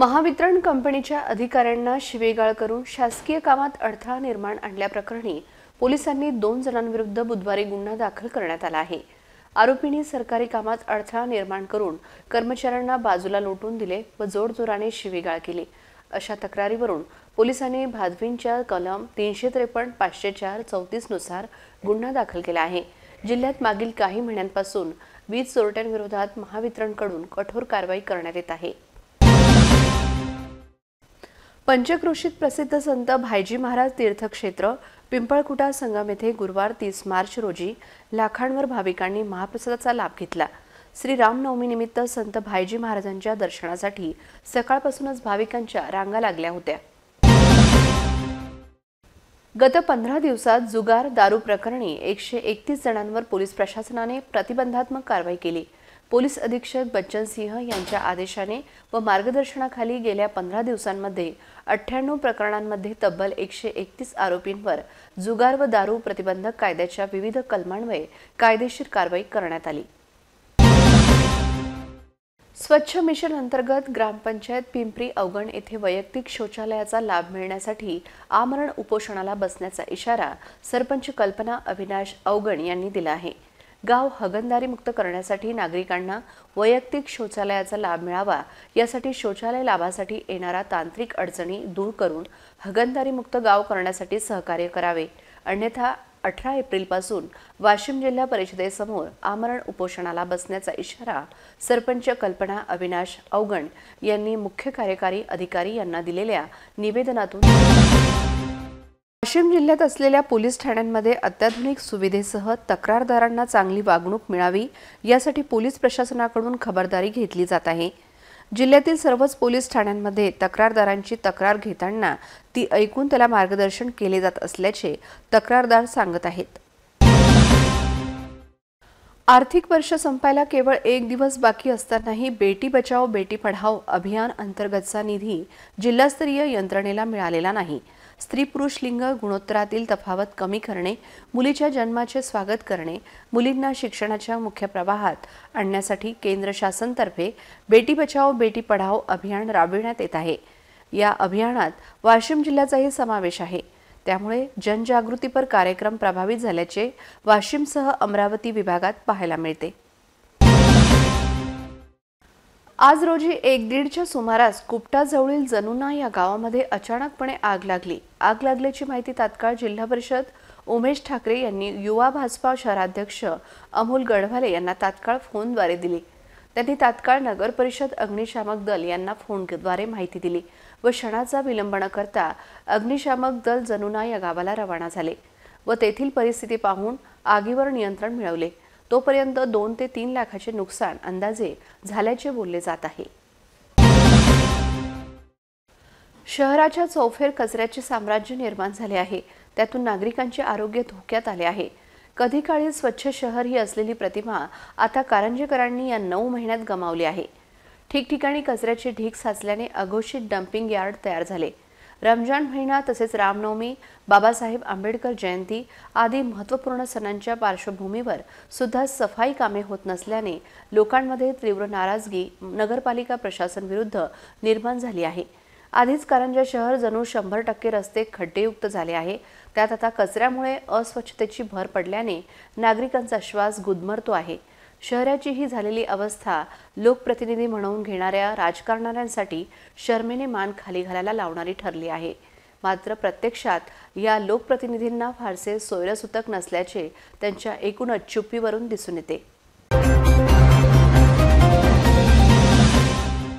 महावितरण कंपनीच्या अधिकाऱ्यांना शिवेगाळ करून शासकीय कामात अडथळा निर्माण आणल्याप्रकरणी पोलिसांनी दोन जणांविरुद्ध बुधवारी गुन्हा दाखल करण्यात आला आहे आरोपींनी सरकारी कामात अडथळा निर्माण करून कर्मचाऱ्यांना बाजूला लोटून दिले व जोरजोराने शिवेगाळ केले अशा तक्रारीवरून पोलिसांनी भादवींच्या कलम तीनशे त्रेपन्न पाचशे चार चौतीसनुसार गुन्हा दाखल केला आहे जिल्ह्यात मागील काही महिन्यांपासून वीज चोरट्यांविरोधात महावितरणकडून कठोर कारवाई करण्यात येत आहे पंचक्रोशीत प्रसिद्ध संत भायजी महाराज तीर्थक्षेत्र पिंपळकुटा संगम येथे गुरुवार तीस मार्च रोजी लाखांवर भाविकांनी महाप्रसादाचा लाभ घेतला श्री रामनवमीनिमित्त संत भायजी महाराजांच्या दर्शनासाठी सकाळपासूनच भाविकांच्या रांगा लागल्या होत्या गत पंधरा दिवसात जुगार दारू प्रकरणी एकशे एकतीस जणांवर पोलीस प्रशासनाने प्रतिबंधात्मक कारवाई केली पोलीस अधीक्षक बच्चन सिंह यांच्या आदेशाने व मार्गदर्शनाखाली गेल्या पंधरा दिवसांमध्ये अठ्ठ्याण्णव प्रकरणांमध्ये तब्बल एकशे एकतीस आरोपींवर जुगार व दारू प्रतिबंधक कायद्याच्या विविध कलमांवर कायदेशीर कारवाई करण्यात आली स्वच्छ मिशन अंतर्गत ग्रामपंचायत पिंपरी अवगण येथे वैयक्तिक शौचालयाचा लाभ मिळण्यासाठी आमरण उपोषणाला बसण्याचा इशारा सरपंच कल्पना अविनाश अवगण यांनी दिला आहे गाव मुक्त करण्यासाठी नागरिकांना वैयक्तिक शौचालयाचा लाभ मिळावा यासाठी शौचालय लाभासाठी येणारा तांत्रिक अडचणी दूर करून मुक्त गाव करण्यासाठी सहकार्य करावे अन्यथा अठरा एप्रिलपासून वाशिम जिल्हा परिषदेसमोर आमरण उपोषणाला बसण्याचा इशारा सरपंच कल्पना अविनाश अवगण यांनी मुख्य कार्यकारी अधिकारी यांना दिलेल्या निवेदनातून वाशिम जिल्ह्यात असलेल्या पोलीस ठाण्यांमध्ये अत्याधुनिक सुविधेसह तक्रारदारांना चांगली वागणूक मिळावी यासाठी पोलीस प्रशासनाकडून खबरदारी घेतली जात आहे जिल्ह्यातील सर्वच पोलीस ठाण्यांमध्ये तक्रारदारांची तक्रार घेताना ती ऐकून त्याला मार्गदर्शन केले जात असल्याचे तक्रारदार सांगत आहेत आर्थिक वर्ष संपायला केवळ एक दिवस बाकी असतानाही बेटी बचाओ बेटी पढाओ अभियान अंतर्गतचा निधी जिल्हास्तरीय यंत्रणेला मिळालेला नाही स्त्री पुरुष लिंग गुणोत्तरातील तफावत कमी करणे मुलीच्या जन्माचे स्वागत करणे मुलींना शिक्षणाच्या मुख्य प्रवाहात आणण्यासाठी केंद्र शासनतर्फे बेटी बचाओ बेटी पढाओ अभियान राबविण्यात येत आहे या अभियानात वाशिम जिल्ह्याचाही समावेश आहे त्यामुळे जनजागृतीपर कार्यक्रम प्रभावित झाल्याचे वाशिमसह अमरावती विभागात पाहायला मिळते आज रोजी एक दीडच्या सुमारास कुपटाजवळील जनुना या गावामध्ये अचानकपणे आग लागली आग लागल्याची माहिती तात्काळ जिल्हा परिषद उमेश ठाकरे यांनी युवा भाजपा शहराध्यक्ष अमोल गढवाले यांना तात्काळ फोनद्वारे दिली त्यांनी तात्काळ नगर परिषद अग्निशामक दल यांना फोनद्वारे माहिती दिली व क्षणाचा विलंब न करता अग्निशामक दल जनुना या गावाला रवाना झाले व तेथील परिस्थिती पाहून आगीवर नियंत्रण मिळवले तोपर्यंत दोन ते तीन लाखाचे नुकसान अंदाजे झाल्याचे बोलले जात आहे शहराच्या चौफेर कचऱ्याचे साम्राज्य निर्माण झाले आहे त्यातून नागरिकांचे आरोग्य धोक्यात आले आहे कधी काळी स्वच्छ शहर ही असलेली प्रतिमा आता कारंजेकरांनी या नऊ महिन्यात गमावली आहे ठिकठिकाणी कचऱ्याचे ढीक साचल्याने अघोषित डम्पिंग यार्ड तयार झाले रमजान महिना तसेच रामनवमी बाबासाहेब आंबेडकर जयंती आदी महत्त्वपूर्ण सणांच्या पार्श्वभूमीवर सुद्धा सफाई कामे होत नसल्याने लोकांमध्ये तीव्र नाराजगी नगरपालिका प्रशासन विरुद्ध निर्माण झाली आहे आधीच कारंजा शहर जणू शंभर टक्के रस्ते खड्डेयुक्त झाले आहे त्यात आता कचऱ्यामुळे अस्वच्छतेची भर पडल्याने नागरिकांचा श्वास गुदमरतो आहे शहराची ही झालेली अवस्था लोकप्रतिनिधी म्हणून घेणाऱ्या राजकारणाऱ्यांसाठी शर्मेने मान खाली घालायला लावणारी ठरली आहे मात्र प्रत्यक्षात या लोकप्रतिनिधींना फारसे सोयरसुतक नसल्याचे त्यांच्या एकूणच चुप्पीवरून दिसून येते